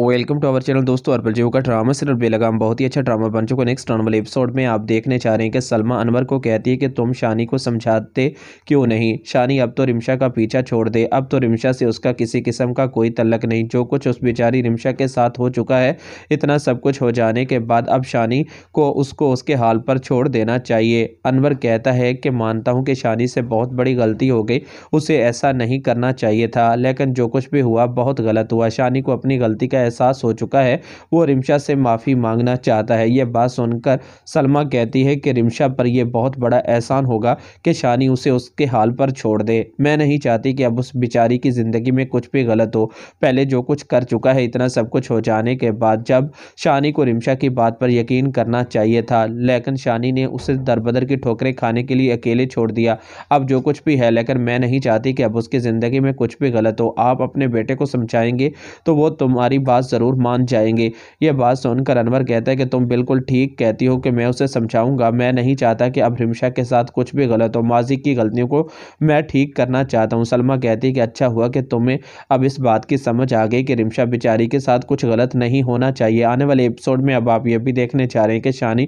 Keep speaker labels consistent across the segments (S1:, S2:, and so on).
S1: welcome to our channel दोस्तों अर्पल जीव का ड्रामा सिर्फ बेलगाम बहुत ही अच्छा ड्रामा बन चुका है नेक्स्ट वाले एपिसोड में आप देखने चाह रहे हैं कि सलमा अनवर को कहती है कि तुम शानी को समझाते क्यों नहीं शानी अब तो रिमशा का पीछा छोड़ दे अब तो रिमशा से उसका किसी किस्म का कोई तलक नहीं जो कुछ उस बेचारी रिमशा के साथ हो चुका है इतना सब कुछ हो जाने के बाद अब शानी को उसको उसके हाल पर छोड़ देना चाहिए अनवर कहता है कि मानता हूँ कि शानी से बहुत बड़ी गलती हो गई उसे ऐसा नहीं करना चाहिए था लेकिन जो कुछ भी हुआ बहुत गलत हुआ शानी को अपनी गलती का एहसास हो चुका है वो रिमशा से माफ़ी मांगना चाहता है यह बात सुनकर सलमा कहती है कि रिमशा पर यह बहुत बड़ा एहसान होगा कि शानी उसे उसके हाल पर छोड़ दे मैं नहीं चाहती कि अब उस बेचारी की ज़िंदगी में कुछ भी गलत हो पहले जो कुछ कर चुका है इतना सब कुछ हो जाने के बाद जब शानी को रिमशा की बात पर यकीन करना चाहिए था लेकिन शानी ने उसे दरबदर की ठोकरें खाने के लिए अकेले छोड़ दिया अब जो कुछ भी है लेकिन मैं नहीं चाहती कि अब उसकी ज़िंदगी में कुछ भी गलत हो आप अपने बेटे को समझाएंगे तो वो तुम्हारी बात बात ज़रूर मान जाएंगे यह बात सुनकर अनवर कहता है कि तुम बिल्कुल ठीक कहती हो कि मैं उसे समझाऊंगा मैं नहीं चाहता कि अब हिमशा के साथ कुछ भी गलत हो माजी की गलतियों को मैं ठीक करना चाहता हूँ सलमा कहती है कि अच्छा हुआ कि तुम्हें अब इस बात की समझ आ गई कि रिमशा बेचारी के साथ कुछ गलत नहीं होना चाहिए आने वाले एपिसोड में अब आप ये भी देखने चाह रहे हैं कि शानी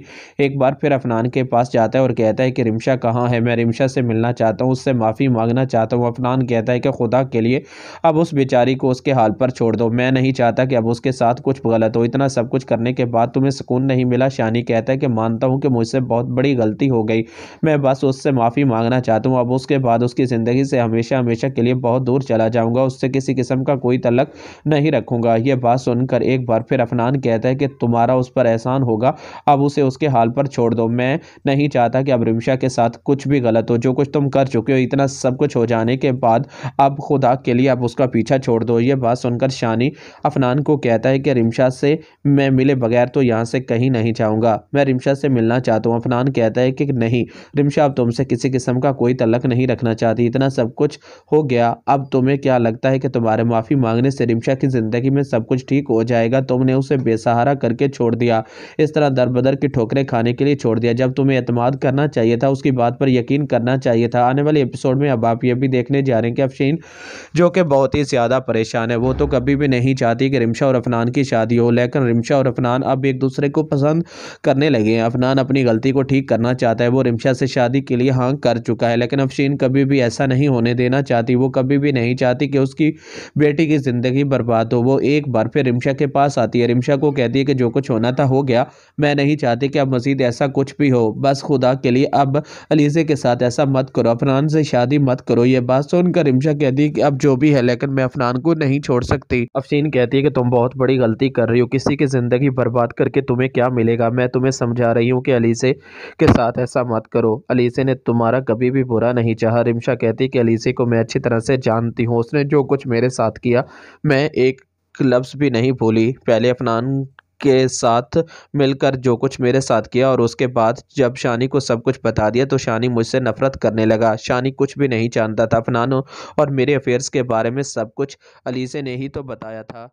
S1: एक बार फिर अफनान के पास जाता है और कहता है कि रिमशा कहाँ है मैं रिमशा से मिलना चाहता हूँ उससे माफ़ी मांगना चाहता हूँ अफनान कहता है कि खुदा के लिए अब उस बेचारी को उसके हाल पर छोड़ दो मैं नहीं चाहता कि अब उसके साथ कुछ गलत हो इतना सब कुछ करने के बाद तुम्हें सुकून नहीं मिला शानी कहता है कि मानता हूँ कि मुझसे बहुत बड़ी गलती हो गई मैं बस उससे माफ़ी मांगना चाहता हूँ अब उसके बाद उसकी ज़िंदगी से हमेशा हमेशा के लिए बहुत दूर चला जाऊँगा उससे किसी किस्म का कोई तलक नहीं रखूँगा यह बात सुनकर एक बार फिर अफनान कहता है कि तुम्हारा उस पर एहसान होगा अब उसे उसके हाल पर छोड़ दो मैं नहीं चाहता कि अब रिमशा के साथ कुछ भी गलत हो जो कुछ तुम कर चुके हो इतना सब कुछ हो जाने के बाद अब खुदा के लिए अब उसका पीछा छोड़ दो ये बात सुनकर शानी अफनान को कहता है कि रिमशा से मैं मिले बगैर तो यहाँ से कहीं नहीं जाऊँगा मैं रिमशा से मिलना चाहता हूँ अफनान कहता है कि नहीं रिमशा तुमसे किसी किस्म का कोई तलक नहीं रखना चाहती इतना सब कुछ हो गया अब तुम्हें क्या लगता है कि तुम्हारे माफ़ी मांगने से रिमशा की ज़िंदगी में सब कुछ ठीक हो जाएगा तुमने उसे बेसहारा करके छोड़ दिया इस तरह दर बदर की ठोकरें खाने के लिए छोड़ दिया जब तुम्हें अतमाद करना चाहिए था उसकी बात पर यकीन करना चाहिए था आने वाले एपिसोड में अब आप ये भी देखने जा रहे हैं कि अफशीन जो कि बहुत ही ज़्यादा परेशान है वो तो कभी भी नहीं चाहती कि रिमशा रिमशा और अफनान की शादी हो लेकिन रिमशा और अफनान अब एक दूसरे को पसंद करने लगे हैं अफनान अपनी गलती को ठीक करना चाहता है वो रिमशा से शादी के लिए हाँ कर चुका है लेकिन अफशीन कभी भी ऐसा नहीं होने देना चाहती वो कभी भी नहीं चाहती कि उसकी बेटी की ज़िंदगी बर्बाद हो वो एक बार फिर रिमशा के पास आती है रिमशा को कहती है कि जो कुछ होना था हो गया मैं नहीं चाहती कि अब मज़ीद ऐसा कुछ भी हो बस खुदा के लिए अब अलीज़े के साथ ऐसा मत करो अफनान से शादी मत करो ये बात सुनकर रिमशा कहती है कि अब जो भी है लेकिन मैं अफनान को नहीं छोड़ सकती अफशीन कहती है कि तुम तुम बहुत बड़ी गलती कर रही हो किसी की ज़िंदगी बर्बाद करके तुम्हें क्या मिलेगा मैं तुम्हें समझा रही हूँ कि अलीसे के साथ ऐसा मत करो अलीसे ने तुम्हारा कभी भी बुरा नहीं चाहा रिमशा कहती कि अलीसे को मैं अच्छी तरह से जानती हूँ उसने जो कुछ मेरे साथ किया मैं एक लफ्ज़ भी नहीं भूली पहले अफनान के साथ मिलकर जो कुछ मेरे साथ किया और उसके बाद जब शानी को सब कुछ बता दिया तो शानी मुझसे नफरत करने लगा शानी कुछ भी नहीं जानता था अफनानों और मेरे अफेयर्स के बारे में सब कुछ अलीसे ने ही तो बताया था